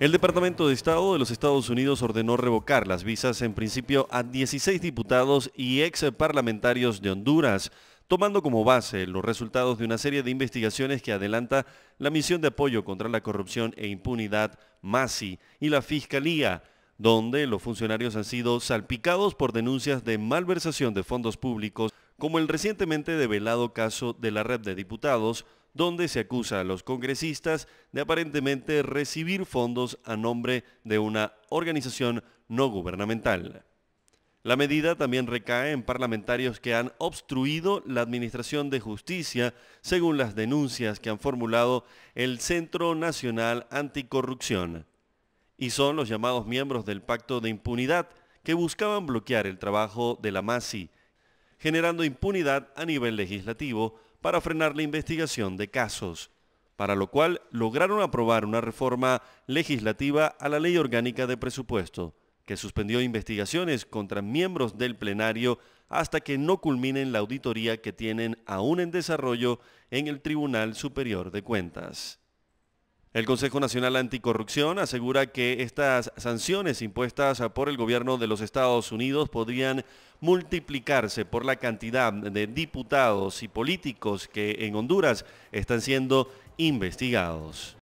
El Departamento de Estado de los Estados Unidos ordenó revocar las visas en principio a 16 diputados y ex parlamentarios de Honduras, tomando como base los resultados de una serie de investigaciones que adelanta la Misión de Apoyo contra la Corrupción e Impunidad, MASI, y la Fiscalía, donde los funcionarios han sido salpicados por denuncias de malversación de fondos públicos como el recientemente develado caso de la red de diputados, donde se acusa a los congresistas de aparentemente recibir fondos a nombre de una organización no gubernamental. La medida también recae en parlamentarios que han obstruido la Administración de Justicia, según las denuncias que han formulado el Centro Nacional Anticorrupción. Y son los llamados miembros del Pacto de Impunidad que buscaban bloquear el trabajo de la MASI, generando impunidad a nivel legislativo para frenar la investigación de casos, para lo cual lograron aprobar una reforma legislativa a la Ley Orgánica de Presupuesto, que suspendió investigaciones contra miembros del plenario hasta que no culminen la auditoría que tienen aún en desarrollo en el Tribunal Superior de Cuentas. El Consejo Nacional Anticorrupción asegura que estas sanciones impuestas por el gobierno de los Estados Unidos podrían multiplicarse por la cantidad de diputados y políticos que en Honduras están siendo investigados.